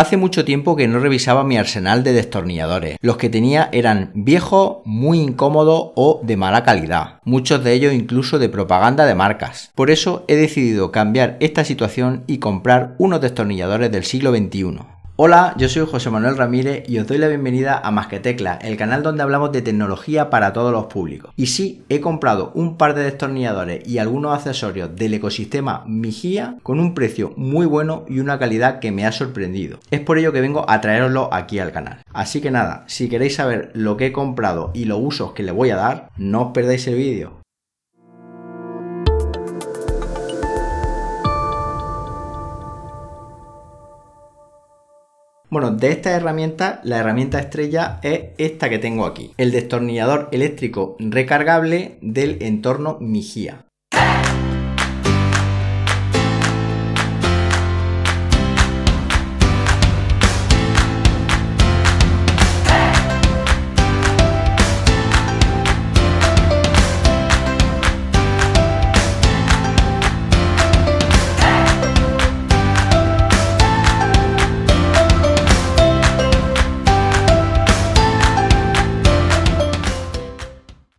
Hace mucho tiempo que no revisaba mi arsenal de destornilladores. Los que tenía eran viejos, muy incómodos o de mala calidad, muchos de ellos incluso de propaganda de marcas. Por eso he decidido cambiar esta situación y comprar unos destornilladores del siglo XXI. Hola, yo soy José Manuel Ramírez y os doy la bienvenida a Más que Tecla, el canal donde hablamos de tecnología para todos los públicos. Y sí, he comprado un par de destornilladores y algunos accesorios del ecosistema Mijia con un precio muy bueno y una calidad que me ha sorprendido. Es por ello que vengo a traeroslo aquí al canal. Así que nada, si queréis saber lo que he comprado y los usos que le voy a dar, no os perdáis el vídeo. Bueno, de estas herramientas, la herramienta estrella es esta que tengo aquí, el destornillador eléctrico recargable del entorno Mijia.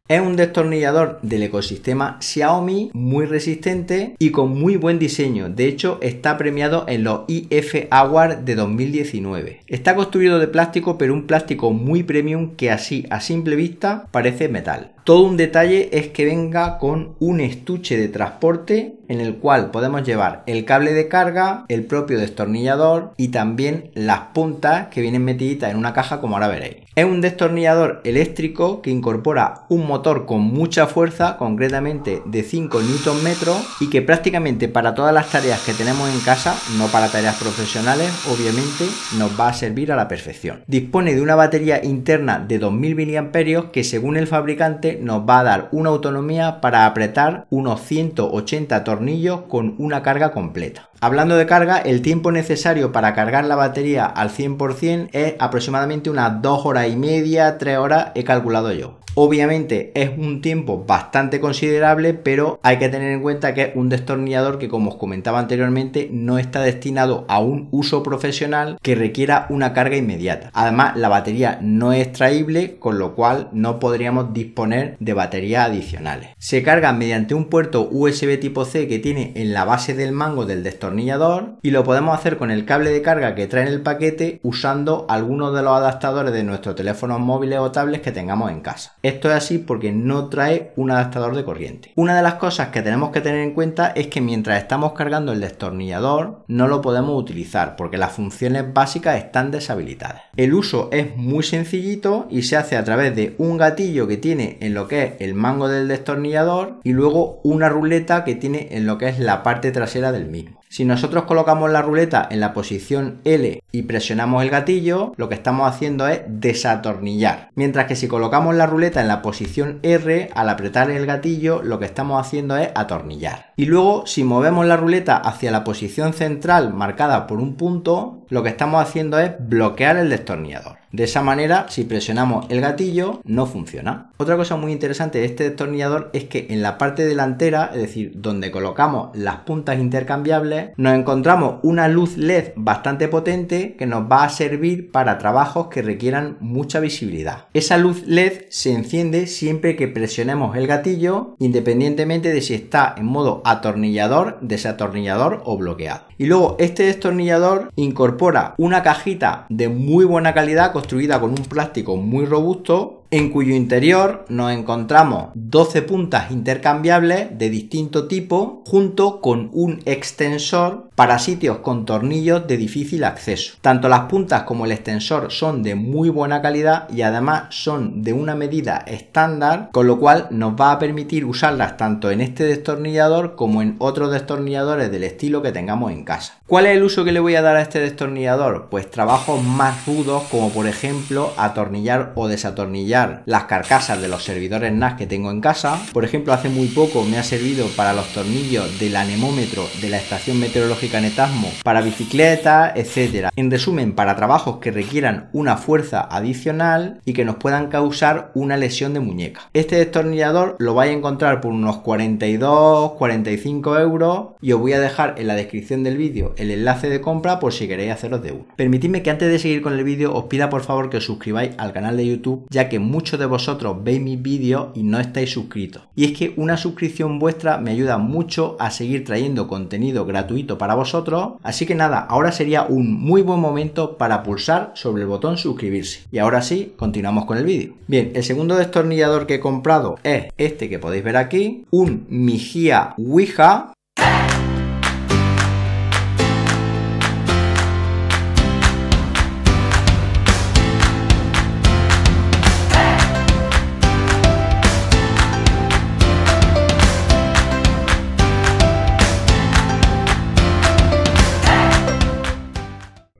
Es un destornillador del ecosistema Xiaomi, muy resistente y con muy buen diseño. De hecho, está premiado en los IF Award de 2019. Está construido de plástico, pero un plástico muy premium que así, a simple vista, parece metal. Todo un detalle es que venga con un estuche de transporte en el cual podemos llevar el cable de carga, el propio destornillador y también las puntas que vienen metiditas en una caja como ahora veréis. Es un destornillador eléctrico que incorpora un motor con mucha fuerza, concretamente de 5 Nm, y que prácticamente para todas las tareas que tenemos en casa, no para tareas profesionales, obviamente nos va a servir a la perfección. Dispone de una batería interna de 2000 mAh que según el fabricante nos va a dar una autonomía para apretar unos 180 tornillos con una carga completa. Hablando de carga, el tiempo necesario para cargar la batería al 100% es aproximadamente unas 2 horas y media, 3 horas he calculado yo. Obviamente es un tiempo bastante considerable, pero hay que tener en cuenta que es un destornillador que, como os comentaba anteriormente, no está destinado a un uso profesional que requiera una carga inmediata. Además, la batería no es traíble, con lo cual no podríamos disponer de baterías adicionales. Se carga mediante un puerto USB tipo C que tiene en la base del mango del destornillador y lo podemos hacer con el cable de carga que trae en el paquete usando algunos de los adaptadores de nuestros teléfonos móviles o tablets que tengamos en casa. Esto es así porque no trae un adaptador de corriente. Una de las cosas que tenemos que tener en cuenta es que mientras estamos cargando el destornillador no lo podemos utilizar porque las funciones básicas están deshabilitadas. El uso es muy sencillito y se hace a través de un gatillo que tiene en lo que es el mango del destornillador y luego una ruleta que tiene en lo que es la parte trasera del mismo. Si nosotros colocamos la ruleta en la posición L y presionamos el gatillo, lo que estamos haciendo es desatornillar. Mientras que si colocamos la ruleta en la posición R, al apretar el gatillo, lo que estamos haciendo es atornillar. Y luego, si movemos la ruleta hacia la posición central marcada por un punto, lo que estamos haciendo es bloquear el destornillador. De esa manera, si presionamos el gatillo, no funciona. Otra cosa muy interesante de este destornillador es que en la parte delantera, es decir, donde colocamos las puntas intercambiables, nos encontramos una luz LED bastante potente que nos va a servir para trabajos que requieran mucha visibilidad. Esa luz LED se enciende siempre que presionemos el gatillo, independientemente de si está en modo atornillador, desatornillador o bloqueado. Y luego este destornillador incorpora una cajita de muy buena calidad construida con un plástico muy robusto en cuyo interior nos encontramos 12 puntas intercambiables de distinto tipo junto con un extensor para sitios con tornillos de difícil acceso. Tanto las puntas como el extensor son de muy buena calidad y además son de una medida estándar con lo cual nos va a permitir usarlas tanto en este destornillador como en otros destornilladores del estilo que tengamos en casa. ¿Cuál es el uso que le voy a dar a este destornillador? Pues trabajos más rudos como por ejemplo atornillar o desatornillar las carcasas de los servidores NAS que tengo en casa. Por ejemplo, hace muy poco me ha servido para los tornillos del anemómetro de la estación meteorológica Netasmo, para bicicleta etcétera En resumen, para trabajos que requieran una fuerza adicional y que nos puedan causar una lesión de muñeca. Este destornillador lo vais a encontrar por unos 42, 45 euros y os voy a dejar en la descripción del vídeo el enlace de compra por si queréis haceros de uno. Permitidme que antes de seguir con el vídeo os pida por favor que os suscribáis al canal de YouTube ya que muchos de vosotros veis mis vídeos y no estáis suscritos. Y es que una suscripción vuestra me ayuda mucho a seguir trayendo contenido gratuito para vosotros. Así que nada, ahora sería un muy buen momento para pulsar sobre el botón suscribirse. Y ahora sí, continuamos con el vídeo. Bien, el segundo destornillador que he comprado es este que podéis ver aquí, un Mijia Ouija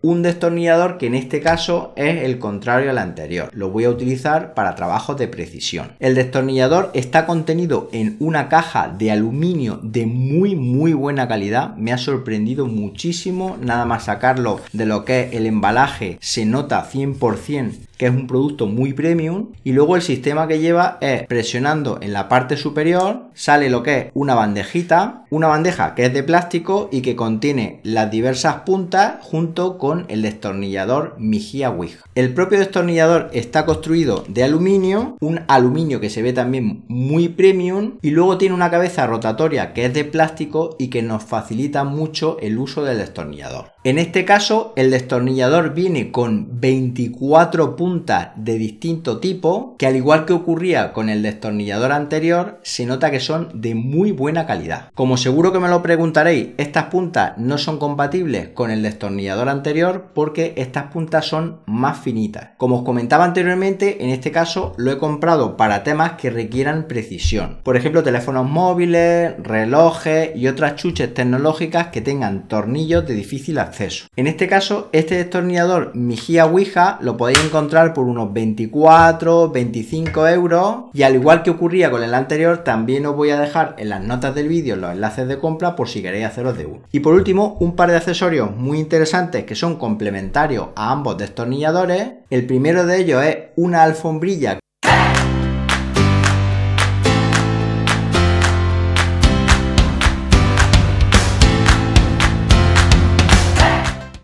un destornillador que en este caso es el contrario al anterior. Lo voy a utilizar para trabajos de precisión. El destornillador está contenido en una caja de aluminio de muy muy buena calidad. Me ha sorprendido muchísimo. Nada más sacarlo de lo que es el embalaje se nota 100% que es un producto muy premium. Y luego el sistema que lleva es presionando en la parte superior, sale lo que es una bandejita, una bandeja que es de plástico y que contiene las diversas puntas junto con el destornillador Mijia Wig. El propio destornillador está construido de aluminio, un aluminio que se ve también muy premium y luego tiene una cabeza rotatoria que es de plástico y que nos facilita mucho el uso del destornillador. En este caso el destornillador viene con 24 puntos de distinto tipo que al igual que ocurría con el destornillador anterior se nota que son de muy buena calidad. Como seguro que me lo preguntaréis, estas puntas no son compatibles con el destornillador anterior porque estas puntas son más finitas. Como os comentaba anteriormente, en este caso lo he comprado para temas que requieran precisión. Por ejemplo, teléfonos móviles, relojes y otras chuches tecnológicas que tengan tornillos de difícil acceso. En este caso, este destornillador Mijia Ouija lo podéis encontrar por unos 24, 25 euros. Y al igual que ocurría con el anterior, también os voy a dejar en las notas del vídeo los enlaces de compra por si queréis haceros de uno. Y por último, un par de accesorios muy interesantes que son complementarios a ambos destornilladores. El primero de ellos es una alfombrilla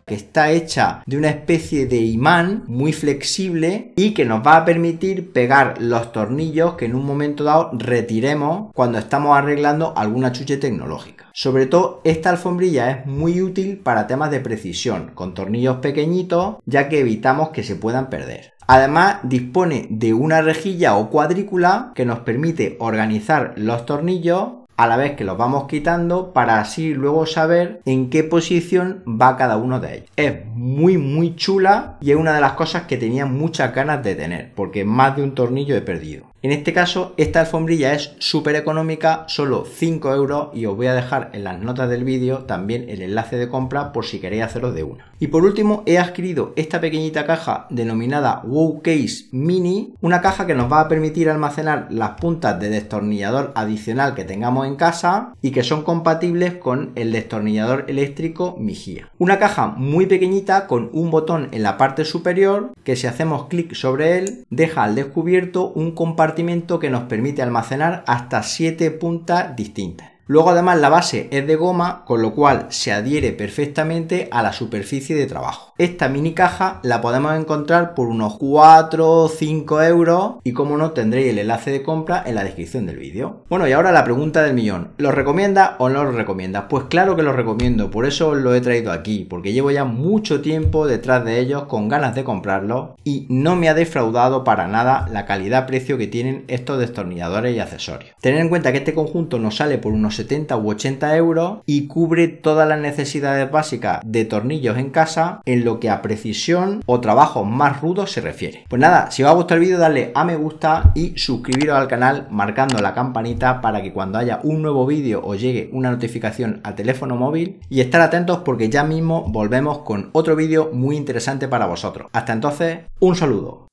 que está hecha de una especie de imán muy flexible y que nos va a permitir pegar los tornillos que en un momento dado retiremos cuando estamos arreglando alguna chuche tecnológica. Sobre todo esta alfombrilla es muy útil para temas de precisión, con tornillos pequeñitos ya que evitamos que se puedan perder. Además dispone de una rejilla o cuadrícula que nos permite organizar los tornillos a la vez que los vamos quitando para así luego saber en qué posición va cada uno de ellos. Es muy muy chula y es una de las cosas que tenía muchas ganas de tener porque más de un tornillo he perdido. En este caso, esta alfombrilla es súper económica, solo 5 euros y os voy a dejar en las notas del vídeo también el enlace de compra por si queréis haceros de una. Y por último, he adquirido esta pequeñita caja denominada Wow Case Mini, una caja que nos va a permitir almacenar las puntas de destornillador adicional que tengamos en casa y que son compatibles con el destornillador eléctrico Mijia. Una caja muy pequeñita con un botón en la parte superior que si hacemos clic sobre él deja al descubierto un compartimiento que nos permite almacenar hasta 7 puntas distintas. Luego además la base es de goma, con lo cual se adhiere perfectamente a la superficie de trabajo. Esta mini caja la podemos encontrar por unos 4 o 5 euros y como no tendréis el enlace de compra en la descripción del vídeo. Bueno y ahora la pregunta del millón, ¿lo recomienda o no lo recomienda? Pues claro que lo recomiendo, por eso lo he traído aquí, porque llevo ya mucho tiempo detrás de ellos con ganas de comprarlo y no me ha defraudado para nada la calidad-precio que tienen estos destornilladores y accesorios. Tener en cuenta que este conjunto nos sale por unos 70 u 80 euros y cubre todas las necesidades básicas de tornillos en casa lo que a precisión o trabajo más rudo se refiere. Pues nada, si os ha gustado el vídeo, darle a me gusta y suscribiros al canal marcando la campanita para que cuando haya un nuevo vídeo os llegue una notificación al teléfono móvil y estar atentos porque ya mismo volvemos con otro vídeo muy interesante para vosotros. Hasta entonces, un saludo.